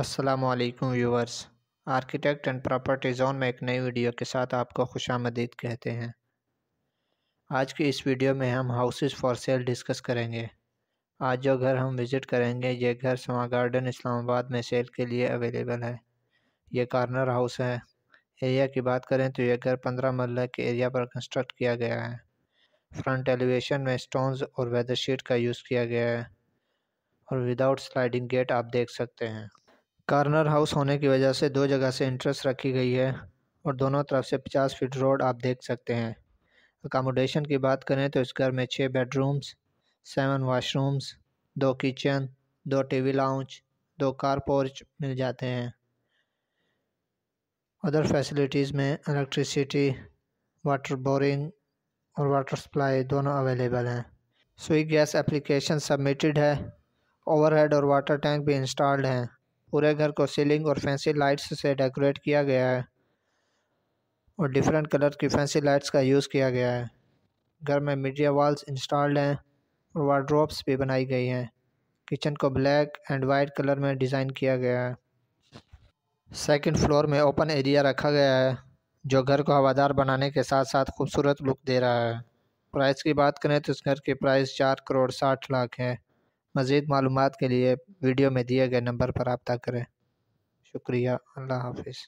Aslam viewers architect and property zone में एक नई वीडियो के साथ आपको खुश आमदीद कहते हैं आज की इस वीडियो में हम हाउसेस फॉर सेल डिस्कस करेंगे आज जो घर हम विज़िट करेंगे ये घर समा गार्डन इस्लामाबाद में सेल के लिए अवेलेबल है ये कॉर्नर हाउस है एरिया की बात करें तो यह घर पंद्रह मरल के एरिया पर कंस्ट्रक्ट किया गया है फ्रंट एलिवेशन में स्टोन और वेदर शीट का यूज़ किया गया है और विदाउट स्लाइडिंग गेट आप देख सकते हैं कार्नर हाउस होने की वजह से दो जगह से इंट्रेस रखी गई है और दोनों तरफ से पचास फीट रोड आप देख सकते हैं अकामोडेशन की बात करें तो इस घर में छः बेडरूम्स सेवन वाशरूम्स दो किचन दो टीवी लाउंज दो कार पोर्च मिल जाते हैं अदर फैसिलिटीज़ में इलेक्ट्रिसिटी वाटर बोरिंग और वाटर सप्लाई दोनों अवेलेबल हैं सुई गैस एप्लीकेशन सबमिटेड है ओवरहेड और वाटर टैंक भी इंस्टॉल्ड हैं पूरे घर को सीलिंग और फैंसी लाइट्स से डेकोरेट किया गया है और डिफरेंट कलर की फैंसी लाइट्स का यूज़ किया गया है घर में मीडिया वॉल्स इंस्टॉल्ड हैं और वार्ड्रॉप्स भी बनाई गई हैं किचन को ब्लैक एंड वाइट कलर में डिज़ाइन किया गया है सेकेंड फ्लोर में ओपन एरिया रखा गया है जो घर को हवादार बनाने के साथ साथ खूबसूरत लुक दे रहा है प्राइस की बात करें तो इस घर की प्राइस चार करोड़ साठ लाख है मज़ीद मालूम के लिए वीडियो में दिए गए नंबर पर रबता करें शुक्रिया अल्लाह हाफिज़